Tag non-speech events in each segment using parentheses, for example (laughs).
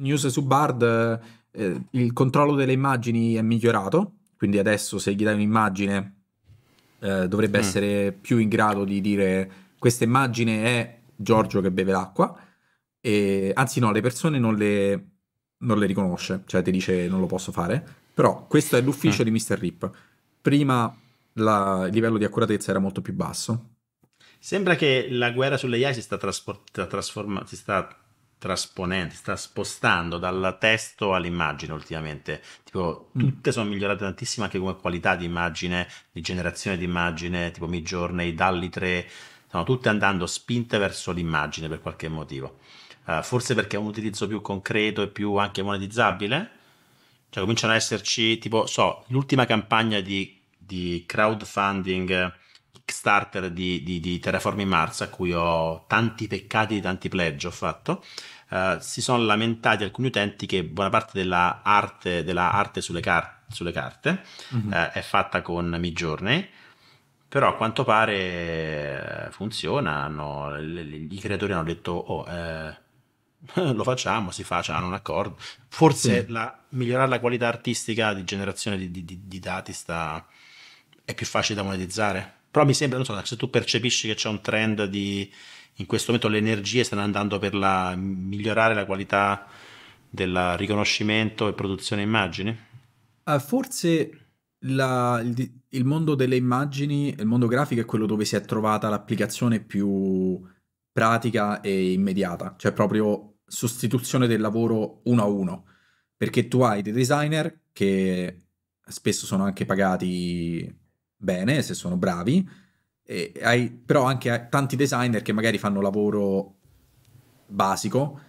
news su Bard, eh, il controllo delle immagini è migliorato, quindi adesso se gli dai un'immagine eh, dovrebbe mm. essere più in grado di dire questa immagine è Giorgio che beve l'acqua, e, anzi no, le persone non le, non le riconosce, cioè ti dice non lo posso fare, però questo è l'ufficio mm. di Mr. Rip. Prima la, il livello di accuratezza era molto più basso. Sembra che la guerra sulle AI si sta, traspor- si sta trasponendo, sta spostando dal testo all'immagine ultimamente. Tipo, mm. tutte sono migliorate tantissimo anche come qualità di immagine, di generazione di immagine, tipo Midjourney, Dalli 3, stanno tutte andando spinte verso l'immagine per qualche motivo. Uh, forse perché è un utilizzo più concreto e più anche monetizzabile. Cioè, cominciano ad esserci, tipo, so, l'ultima campagna di, di crowdfunding Kickstarter di, di, di Terraforming Mars, a cui ho tanti peccati, tanti pledge ho fatto, eh, si sono lamentati alcuni utenti che buona parte della arte, della arte sulle, car- sulle, carte mm-hmm. eh, è fatta con Midjourney, però a quanto pare eh, funziona, no, i creatori hanno detto oh, eh, (laughs) lo facciamo, si faccia, cioè, hanno un accordo. Forse sì. la, migliorare la qualità artistica di generazione di, di, di dati sta, è più facile da monetizzare. Però mi sembra, non so, se tu percepisci che c'è un trend di, in questo momento le energie stanno andando per la, migliorare la qualità del riconoscimento e produzione immagini? Uh, forse la, il, il, mondo delle immagini, il mondo grafico è quello dove si è trovata l'applicazione più pratica e immediata, cioè proprio sostituzione del lavoro uno a uno, perché tu hai dei designer che spesso sono anche pagati bene, se sono bravi, hai però anche tanti designer che magari fanno lavoro basico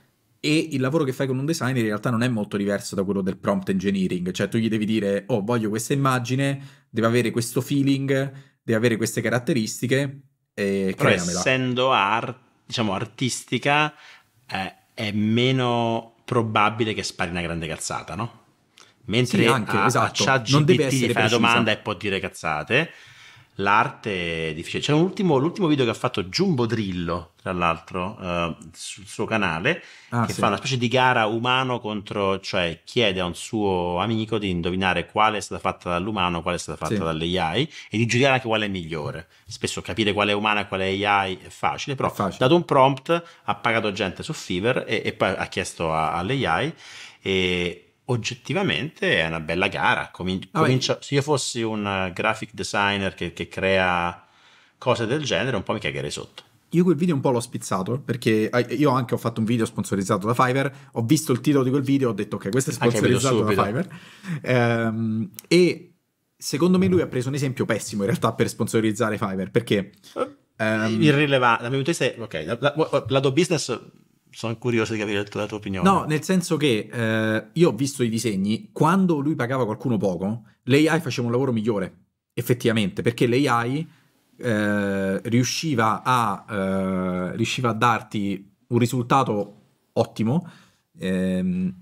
e il lavoro che fai con un designer in realtà non è molto diverso da quello del prompt engineering, cioè tu gli devi dire oh voglio questa immagine, deve avere questo feeling, deve avere queste caratteristiche e però creamela. essendo art, diciamo, artistica eh, è meno probabile che spari una grande cazzata, no? Mentre sì, anche, a, esatto. a non deve essere fai una domanda e può dire cazzate. L'arte è difficile. C'è un ultimo, l'ultimo video che ha fatto Giumbo Drillo, tra l'altro, uh, sul suo canale, ah, che sì. fa una specie di gara umano contro, cioè chiede a un suo amico di indovinare quale è stata fatta dall'umano, quale è stata fatta sì. dall'AI e di giudicare anche quale è migliore. Spesso capire quale è umano e quale è AI è facile, però ha dato un prompt ha pagato gente su Fiverr e, e poi ha chiesto a, all'AI e oggettivamente è una bella gara. Comin- comincio, se io fossi un eh, graphic designer che, che crea cose del genere, un po' mi cagherei sotto. Io quel video un po' l'ho spizzato perché eh, io anche ho fatto un video sponsorizzato da Fiverr, ho visto il titolo di quel video, ho detto ok, questo è sponsorizzato da Fiverr. Ehm, e secondo me lui ha preso un esempio pessimo in realtà per sponsorizzare Fiverr perché... Eh, ehm, Irrilevante, la mia testa è, ok, la, la, la, do business sono curioso di capire la tua opinione. No, nel senso che eh, io ho visto i disegni, quando lui pagava qualcuno poco, l'AI faceva un lavoro migliore, effettivamente, perché l'AI eh, riusciva, a, eh, riusciva a darti un risultato ottimo ehm,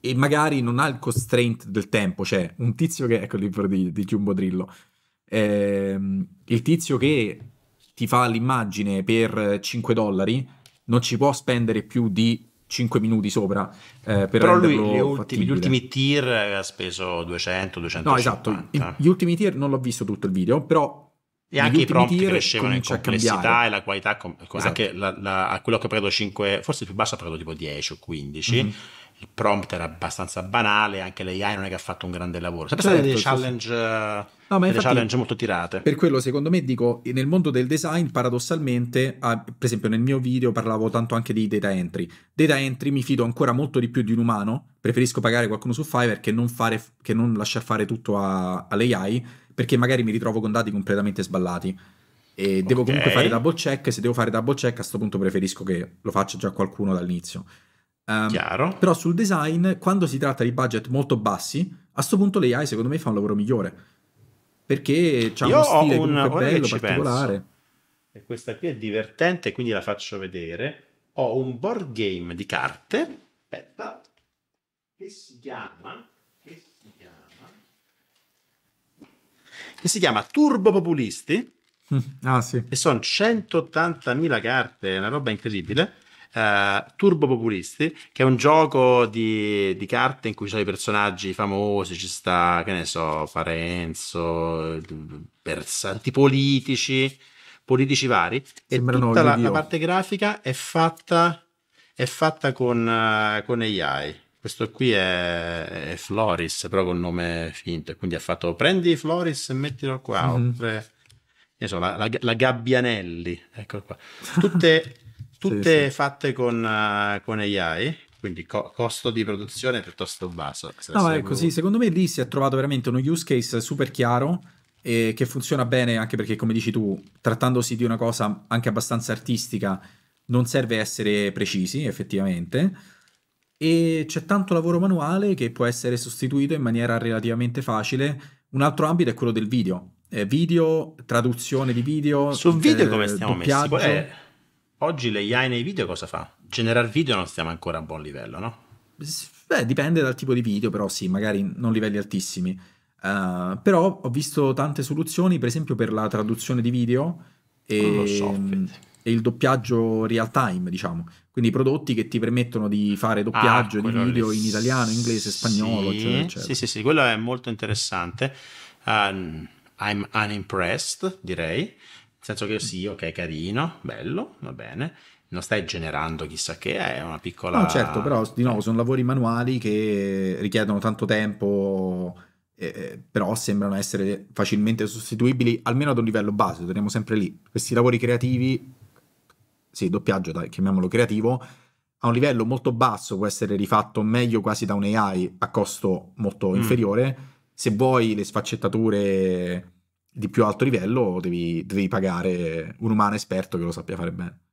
e magari non ha il constraint del tempo, cioè un tizio che, ecco il libro di, di Giumbo Drillo, ehm, il tizio che ti fa l'immagine per 5 dollari non ci può spendere più di 5 minuti sopra eh, per Però lui, ultimi, gli ultimi tir eh, ha speso 200 200 No, esatto. Gli ultimi tir non l'ho visto tutto il video, però e anche i prompt crescevano in complessità e la qualità com- esatto. anche la, la, a quello che ho preso 5, forse il più basso ha preso tipo 10 o 15. Mm-hmm. Il prompt era abbastanza banale, anche l'AI non è che ha fatto un grande lavoro. sapete certo, state dei challenge eh, No, ma le infatti, challenge molto tirate. Per quello, secondo me, dico, nel mondo del design, paradossalmente, ah, per esempio nel mio video parlavo tanto anche di data entry. Data entry mi fido ancora molto di più di un umano, preferisco pagare qualcuno su Fiverr che non, fare, che non lasciar fare tutto a, all'AI, perché magari mi ritrovo con dati completamente sballati. E okay. devo comunque fare double check, se devo fare double check a questo punto preferisco che lo faccia già qualcuno dall'inizio. Um, Chiaro. Però sul design, quando si tratta di budget molto bassi, a questo punto l'AI secondo me fa un lavoro migliore perché c'ha Io uno stile un, bello, particolare. E questa qui è divertente, quindi la faccio vedere. Ho un board game di carte, aspetta, che si chiama... Che si chiama che si chiama Turbo Populisti. (laughs) Ah, sì. E sono 180.000 carte, è una roba incredibile eh, Turbo Populisti, che è un gioco di, di carte in cui ci sono i personaggi famosi, ci sta, che ne so, Parenzo, versanti politici, politici vari, e tutta la, la, parte grafica è fatta, è fatta con, eh, con AI. Questo qui è, è, Floris, però con nome finto, quindi ha fatto prendi Floris e mettilo qua, mm-hmm. oltre, so, la, la, la Gabbianelli, ecco qua. Tutte tutte sì, sì. fatte con, uh, con AI, quindi co- costo di produzione piuttosto basso. No, è così, sì, secondo me lì si è trovato veramente uno use case super chiaro e che funziona bene anche perché, come dici tu, trattandosi di una cosa anche abbastanza artistica, non serve essere precisi effettivamente. E c'è tanto lavoro manuale che può essere sostituito in maniera relativamente facile. Un altro ambito è quello del video. Eh, video, traduzione di video. Su video eh, come stiamo doppiaggio. messi? Poi, eh Oggi l'AI nei video cosa fa? Generare video non stiamo ancora a buon livello, no? Beh, dipende dal tipo di video, però sì, magari non livelli altissimi. Uh, però ho visto tante soluzioni, per esempio per la traduzione di video e, mm, e il doppiaggio real time, diciamo. Quindi prodotti che ti permettono di fare ah, doppiaggio ah, di video lì. in italiano, inglese, spagnolo, sì, eccetera, eccetera. Sì, sì, sì, quello è molto interessante. Um, I'm unimpressed, direi. Nel senso che sì, ok, carino, bello, va bene, non stai generando chissà che, è una piccola... No, certo, però di nuovo cioè. sono lavori manuali che richiedono tanto tempo, eh, eh, però sembrano essere facilmente sostituibili, almeno ad un livello base, torniamo sempre lì. Questi lavori creativi, sì, doppiaggio, dai, chiamiamolo creativo, a un livello molto basso può essere rifatto meglio quasi da un AI a costo molto mm. inferiore. Se vuoi le sfaccettature di più alto livello devi, devi pagare un umano esperto che lo sappia fare bene.